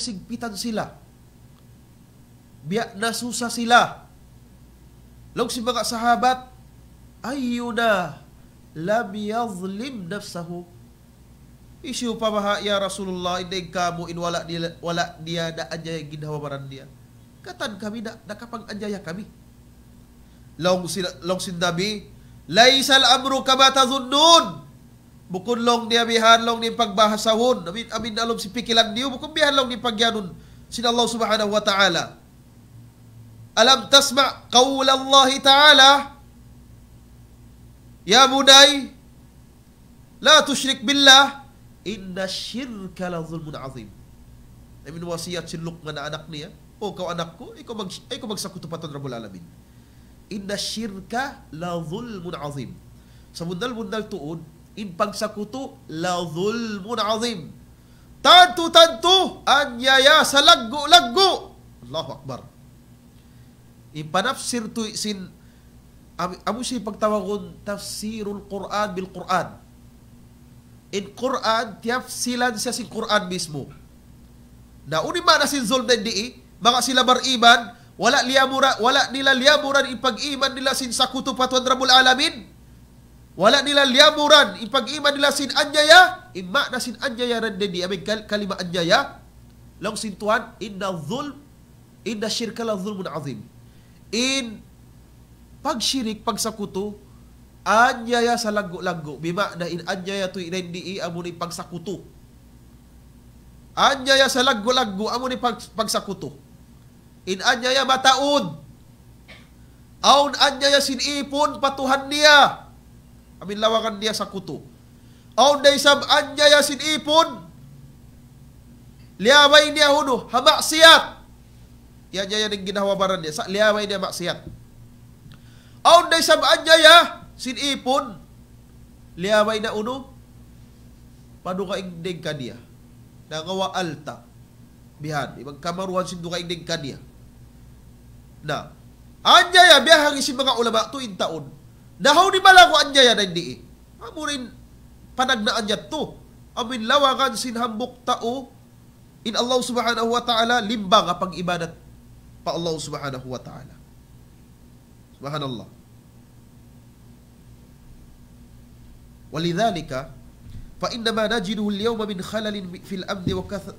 kasigpitan sila. Biya na susa sila. Log si mga sahabat, ayun na, lam yazlim nafsahu. Isyu pa maha, ya Rasulullah, inday kamu in wala, dia, wala dia na anjaya ginawa maran dia. Katan kami na nakapang anjaya kami. Long, sin, long sindabi, Laisal amru kama tazunnun. Bukod long niya bihan long ni pagbahasahon. Amin amin alom si pikilan niyo. Bukod bihan long ni pagyanon sin Allah subhanahu wa ta'ala. Alam tasma qawla Allah ta'ala. Ya bunay, la tushrik billah. Inna syirka la zulmun azim. Amin wasiyat si Luqman na anak niya. O kau anak ko, ikaw, mag, ikaw magsakutupatan Rabbul Alamin. Inna syirka la zulmun azim. Sa bundal-bundal tuod, ipagsakuto la zulmun azim. Tantu tantu anyaya sa laggo laggo. Allahu Akbar. Ipanafsir tu sin amo si pagtawagon tafsirul Quran bil Quran. In Quran tafsilan siya sin Quran mismo. Na uni na sin zulmun di mga sila bar iman wala liyamura wala nila liyamuran ipag-iman nila sin sakuto patwan rabul alamin wala nila liamuran. Ipag-ima nila sin anyaya. Ima na sin anyaya rin din. Aming kal kalima anyaya. Long sintuhan. Inna zulm. Inna shirka la zulmun azim. In pagsyirik, pagsakuto, anyaya sa langgo-langgo. Bima na in anyaya to inendi amo ni pagsakuto. Anyaya sa langgo-langgo amo ni pagsakuto. In anyaya mataod. Aun anyaya sinipon patuhan niya. Amin lawakan dia sakutu. Au sab anja yasin ipun. Liawai dia hudu siat. Ya jaya ning ginah wabaran dia. Liawai dia maksiat. Au sab anja ya sin ipun. Liawai dia hudu. Paduka ingdeng ka dia. Nangawa alta. Bihan. Ibang kamaruan sin duka ingdeng ka dia. Nah. Anja ya biahang ngisi mga ulama tu intaon. Dahaw ni bala ko anya yan di. eh. Amurin panagnaan niya to. Amin sin sinhambok tao in Allah subhanahu wa ta'ala limbang apang ibadat pa Allah subhanahu wa ta'ala. Subhanallah. ولذلك فإنما نجده اليوم من خلل في الأمن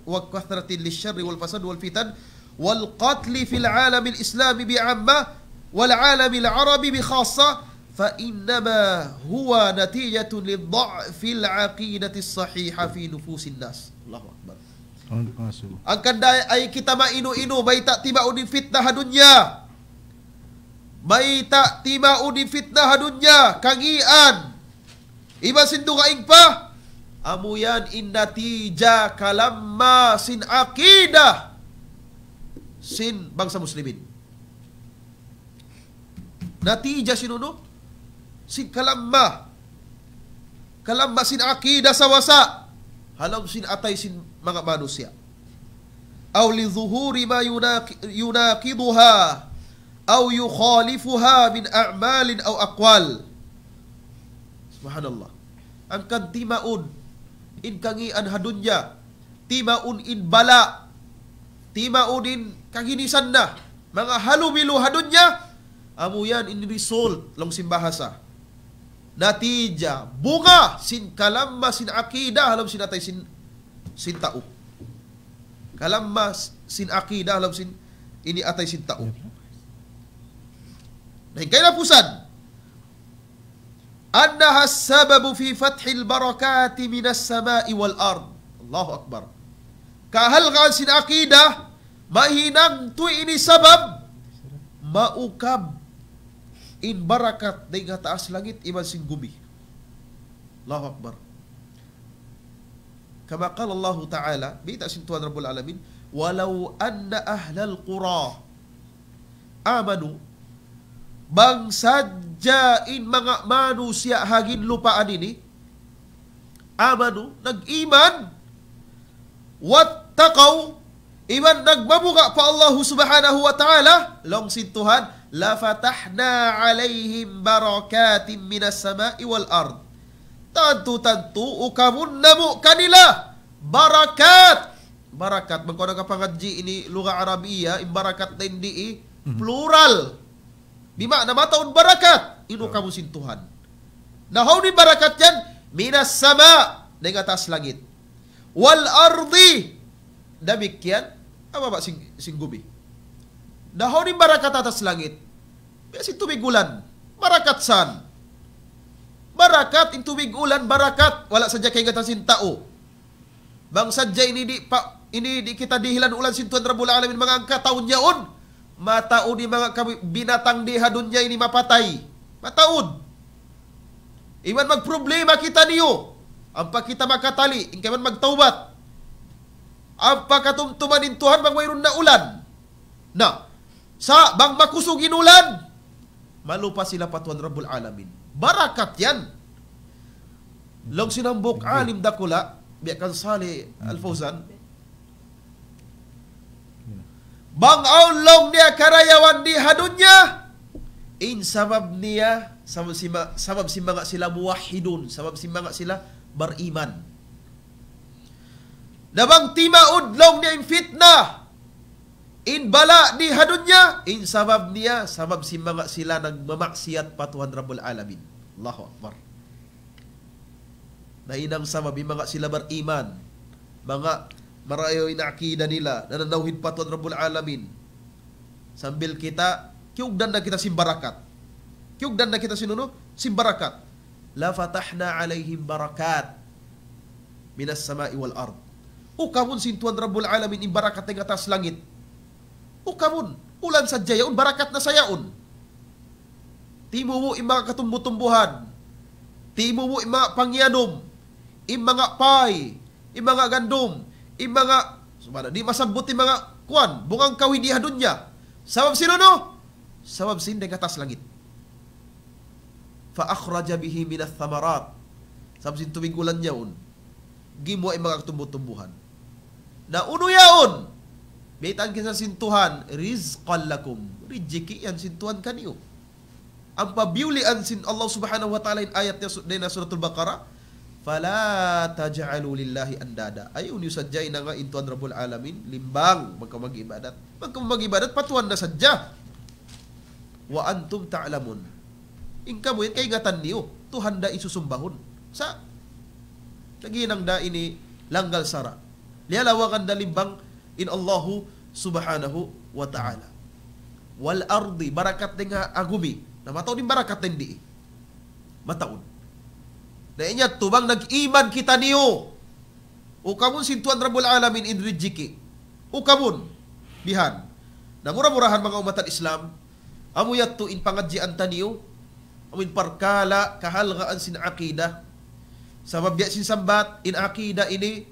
وكثرة للشر والفساد والفتن والقتل في العالم الإسلامي بعامة والعالم العربي بخاصة fa innama huwa natijatun lidha'fil aqidati sahihah fi nufusin nas. Allahu akbar. Angkan dai ai kita ma inu inu bai tak tiba udi fitnah dunia. Bai tak tiba udi fitnah dunia kangian. Iba sindu ka ingpa. Amuyan innatija kalamma sin aqidah sin bangsa muslimin. Natija sinuno sin kalamba kalamba sin akida sa wasa halam sin atay sin mga manusia aw li zuhuri ma yunaqiduha aw yukhalifuha min a'malin aw aqwal subhanallah ang timaun in kangian hadunya timaun in bala timaun in kaginisan na mga halumilu hadunya amuyan in result long simbahasa bahasa natija bunga sin kalamba sin akidah lam sin atay sin sin tau kalamba sin akidah lam sin ini atai sin tau dan kailah pusan annaha sababu fi fathil barakati minas samai wal ard Allahu akbar kahal sin akidah mahinang tu ini sabab maukab in barakat dai taas langit iban sing gumi Allahu akbar kama qala Allah taala bi ta sin rabbul alamin walau anna ahlal qura amanu bangsa jain mga manusia hagin lupaan ini amanu nagiman wattaqau iman nagbabuka pa Allah subhanahu wa taala long sin fatahna alaihim barakatim minas sama'i wal ard. Tentu-tentu ukamunna mu'kanilah barakat. Barakat. Mengkono kapangaji ini luga Arabia, barakat tindi mhm. plural. Bimakna mataun barakat. Inu kamu sintuhan. Nah, hau ni barakat jan, minas sama dari atas langit. Wal ardi. Demikian apa Pak sing, singgubi? Dahori barakat atas langit. Biasa itu ulan, Barakat san. Barakat itu ulan, barakat. Walak saja kata tao. Oh. Bang saja ini di pa, ini di kita dihilan ulan sintuan Rabbul Alamin mengangkat tahunnya un. Mata mga kami, binatang di hadunnya ini mapatai. Mata Iman mag problema kita niyo. Oh. Ampa kita makatali, ingkaman magtaubat. Apa katumtuman in Tuhan mayroon na ulan. Nah, sa bang makusog inulan malupa sila patuan Rabbul Alamin barakat yan long sinambok alim dakula biya kan sali alfawzan bang aulong niya karayawan di hadunya in sabab niya sabab si, sabab si mga sila muwahidun sabab si mga sila bariman nabang timaud long niya yung fitnah In bala di hadunya in sabab dia, sabab si mangak sila nang memaksiat patuhan Rabbul Alamin. Allahu Akbar. Na inang sabab, yung mangak sila beriman, mga marayo inaakida nila, dan nauhid patuhan Rabbul Alamin. Sambil kita, kiugdan na kita simbarakat. Kiugdan na kita sinuno, simbarakat. La fatahna alaihim barakat minas sama'i wal ard. Ukamun oh, sin Tuhan Rabbul Alamin, imbarakat ng atas langit ukamun ulan sajayaun barakatna sayaun timumu ima ketumbuh tumbuhan timumu mga pangianum ima mga pay ima mga gandum ima mga sumana di masambut ima mga kuan bungang kawi dunya sabab sino no sabab sin deng atas langit fa akhraja bihi minas thamarat sabab sin ulan yaun gimo ima ketumbuh tumbuhan na unu yaun Bitan kinsa sintuhan, rizqan lakum. Riziki yan sintuhan kaniyo. Ang pabiulian sin Allah Subhanahu wa Ta'ala in ayat niya sa Suratul Baqarah, Fala taj'alu lillahi andada. Ayun yung sadya ina nga intuan Rabbul Alamin, limbang magka mag-ibadat. Magka mag-ibadat patuan na sadya. Wa antum ta'lamun. Ingka mo yun kay ngatan niyo, tuhanda isusumbahon. Sa naginang da ini langgal sara. Lialawakan da limbang in Allahu subhanahu wa ta'ala. Wal ardi barakat din nga agumi. Na mataon din barakat din di. Mataon. Na inya tubang nag-iman kita niyo. O kamun sintuan Rabbul alamin in rijiki. O kamun bihan. Nangura-murahan mga umatan Islam. Amo yatto in pangadjian taniyo. Amo in parkala kahalgaan sin akida. Sabab sin sambat in akida ini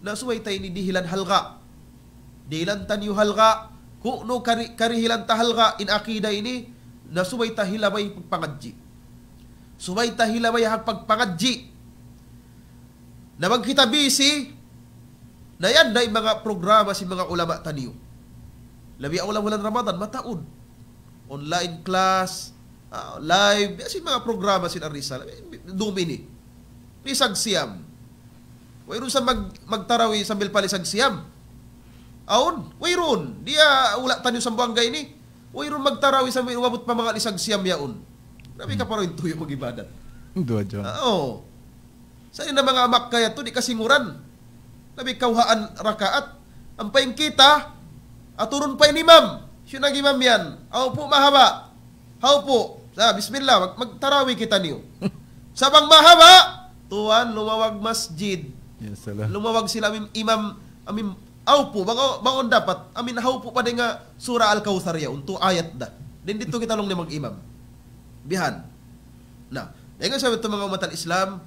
na suway tayo ni dihilan halga Dilan tanyu halga Kukno kari, karihilan tahalga in akida ini na subay tahilabay pagpangadji. Subay tahilabay hag pagpangadji. Na magkita busy na yan na mga programa si mga ulama taniyo. Labi ang ulang bulan Ramadan, mataon. Online class, uh, live, si mga programa si Arisa. Dumi ni. Risag siyam. Mayroon sa mag, magtarawi sa Milpalisag siyam. Aon, wayron. Dia ulat tanyo sa buangga ni. Wayron magtarawi sa wabot pa mga lisag siyam yaon. Grabe ka paroy tuyo magibadat. Doa jo. Ah, oo. Sa na mga amak kaya to di kasinguran. Labi kauhaan rakaat. Ang paing kita aturun pa ni imam. Siyo nag imam yan. Aw po mahaba. Haw po. Sa bismillah mag magtarawi kita niyo. Sabang mahaba, tuwan lumawag masjid. Yes, sala. Lumawag sila imam amim aw po bako bako dapat amin haw po pa nga sura al kautsar ya unto ayat da din dito kita long ni mag-imam bihan na nga sabi to mga umat islam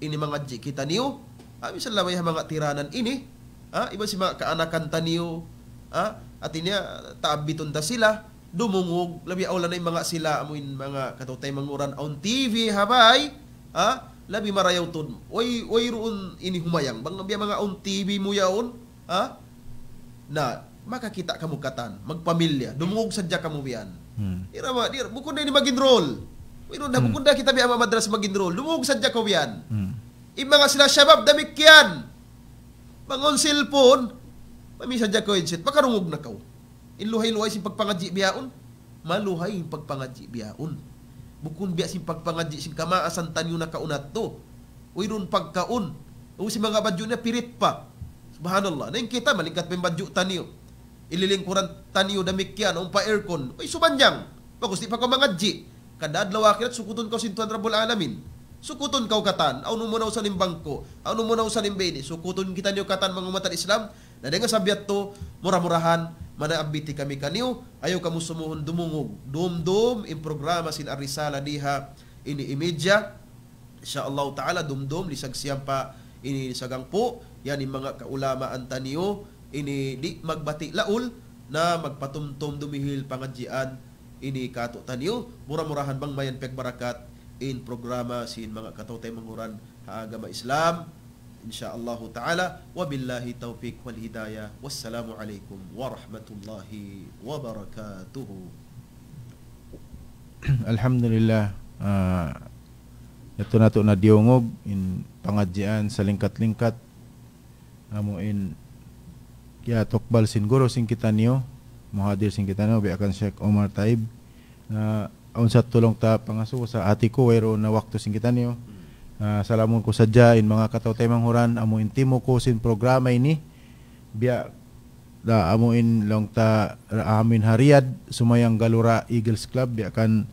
ini mga ji kita niyo amin ah, sa labay mga tiranan ini ha ah, iba si mga kaanakan taniyo ha ah, at inya taabiton ta sila dumungog labi aula na mga sila amuin mga katutay manguran on TV habay ha labi marayaw tod oy oy ruon ini humayang bang mga on TV mo yaon ha? na makakita kamu katan, magpamilya, dumungog sadya kamu biyan. Hmm. Ira ba, dira, bukod na ini maging role. Pero na hmm. bukod na kita biya madras maging role, dumungog sadya kamu biyan. Hmm. Ibang sila syabab, damik yan. Bangon cellphone, mami sadya ko headset, makarungog na kau. Inluhay-luhay si pagpangadji biyaon, maluhay yung pagpangadji biyaon. Bukun biya si pagpangadji, si kamaasan tanyo na kaunat to. Uy, ron pagkaon. O si mga badyo na pirit pa Subhanallah. Ning kita malikat may badyo taniyo. Ililingkuran taniyo da mikyan umpa aircon. Uy subanyang. Bagus di pa ka mga G. Kadadlaw akirat sukuton ko sintuan rabul alamin. Sukuton ka katan. Ano mo na usan ng bangko. Ano mo na usan ng bini. Sukuton kita niyo katan mga umatan Islam. Na nga sabiat to mura-murahan manaabiti kami kaniyo ayaw kamo sumuhon dumungog dumdum in programa sin arisala diha ini imedya insya Allah taala dumdum lisagsiyam pa ini sagang po yan yung mga kaulamaan taniyo, ini di magbati laul na magpatumtum dumihil pangadjian ini kato taniyo. Mura-murahan bang mayan pek barakat in programa sin mga katotay manguran agama Islam. InsyaAllah ta'ala. Wabillahi taufiq wal hidayah. Wassalamualaikum warahmatullahi wabarakatuh Alhamdulillah. Uh, ito na ito na diongog in pangadjaan sa lingkat-lingkat amuin kya tokbal sin guro sin kita niyo mohadir sin kita niyo akan Sheikh Omar Taib na uh, unsa tulong ta pangasuo sa ati ko wayro na wakto sin kita niyo uh, salamon ko sadya in mga kataw temang huran amuin timo ko sin programa ini biya da amuin in long ta amin hariad sumayang galura Eagles Club biya kan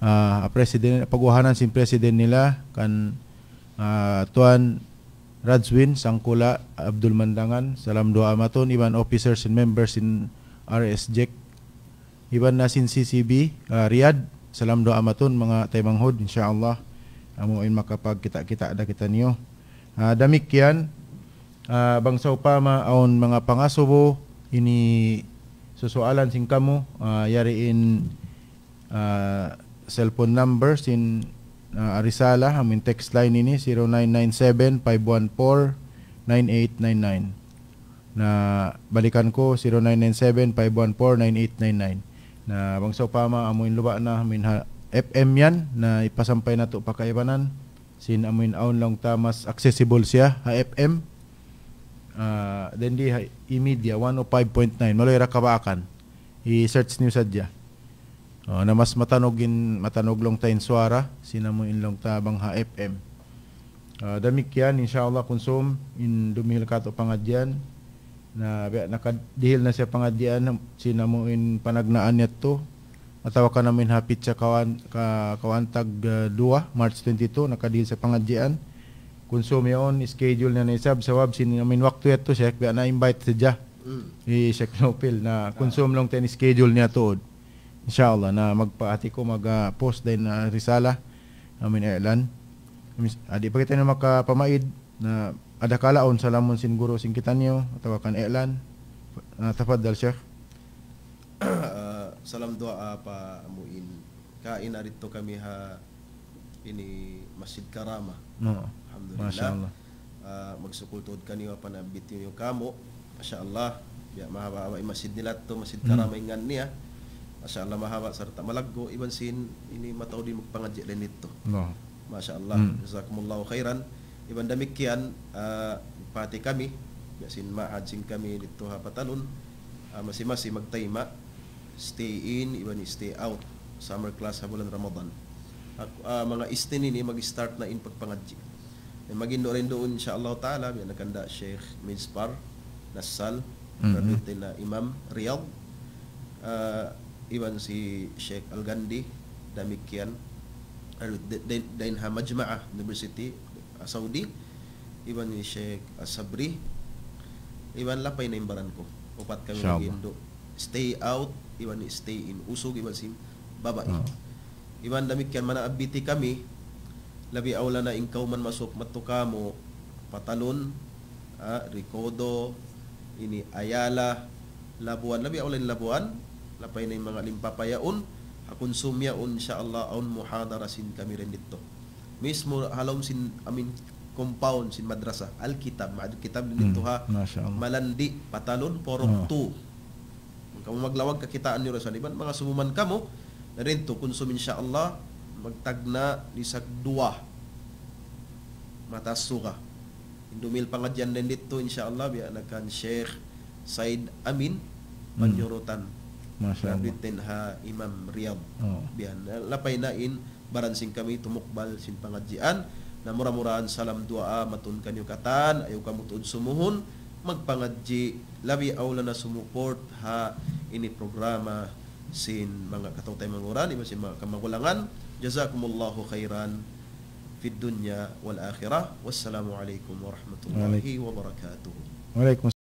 uh, president paguhanan sin president nila kan uh, tuan Rajwin Sangkula Abdul Mandangan, Salam Dua Maton, iban officers and members in RS Jack, e iban nasin CCB, uh, Riyadh, Salam Dua Maton, mga taymanghod, insyaAllah, amo in makapag kita na kita niyo. Uh, damik yan, uh, bangsaw pa maaon mga pangasubo, ini susualan sing kamu, uh, yariin uh, cellphone numbers in uh, ah, Arisala, amin text line ini 0997-514-9899 na balikan ko 0997-514-9899 na bangsaw pa ma amoy luba na amin ha, FM yan na ipasampay na to pakaibanan sin amin aon lang ta mas accessible siya ha FM uh, ah, then di ha, e-media 105.9 maloy ra i-search niyo sadya Uh, na mas matanogin matanoglong tayin suara sina mo in long tabang HFM. FM. Uh, ah, damikyan insyaallah konsum in dumihil kato pangadian na nakadihil na siya pangadian mo in panagnaan niya to Matawa ka namin hapit sa kawan, ka, kawantag 2, uh, ah, March 22, nakadihil sa pangadian. Konsum yun, schedule na naisab sa wab, namin waktu yato siya, kaya na-invite siya. Mm. I-check no na konsum long ten schedule niya to inshallah na magpaati ko mag-post ah, din na uh, risala amin ilan adi ah, pa kita na makapamaid na ada adakalaon sa lamon sin guro sin kitanyo atawa kan ilan uh, ah, tafaddal sheikh uh, salam doa pa muin kain arito kami ha ini Masjid Karama no alhamdulillah masyaallah uh, magsukultod kaniwa panabit niyo kamo masyaallah ya mahaba masjid nila to masjid Karama mm. ingan niya Masya Allah mahaba serta malaggo iban sin ini matao din magpangadya rin ito. No. Masya Allah. Mm. Jazakumullahu khairan. Iban damikian uh, ah, pati kami yasin maadsin kami dito ha patalon uh, masimasi magtayma stay in iban stay out summer class sa bulan Ramadan. Uh, mga istin ini mag-start na in pagpangadya. Eh, magindo rin doon insya Allah ta'ala yan nakanda Sheikh Minspar Nassal mm-hmm. na Imam Riyadh uh, even si Sheikh Al-Gandhi Damikyan Dainha Majma'ah University uh, Saudi even ni Sheikh Sabri even lapay na imbaran ko upat kami magindo stay out iban ni stay in usog iban si babae uh-huh. Ah. iban mana abiti kami labi awla na ingkaw man masok matuka mo patalon ah, Ricodo ini Ayala Labuan labi awla ni Labuan lapay na yung mga limpapayaon akun sumyaon siya Allah un muhadara sin kami rin dito mismo halom sin amin compound sin madrasah alkitab maad kitab din hmm, dito ha malandi patalon porok hmm. tu kamu maglawag kakitaan ni ya Rosaliban mga sumuman kamo na rin to konsumin siya Allah magtagna ni sagduwa matas suka Indumil pengajian dan dito insya Allah biya nagkan Syekh Said Amin penyurutan hmm. ha Imam Riyad oh. bihan lapay na in baransing kami tumukbal sin pangadjian na muramuran salam dua matun kanyo katan ayaw kamutun sumuhon magpangadji labi aula na sumuport ha ini programa sin mga katong tay manguran iba sin mga kamagulangan jazakumullahu khairan fid dunya wal akhirah wassalamu alaikum warahmatullahi wabarakatuh Waalaikumsalam.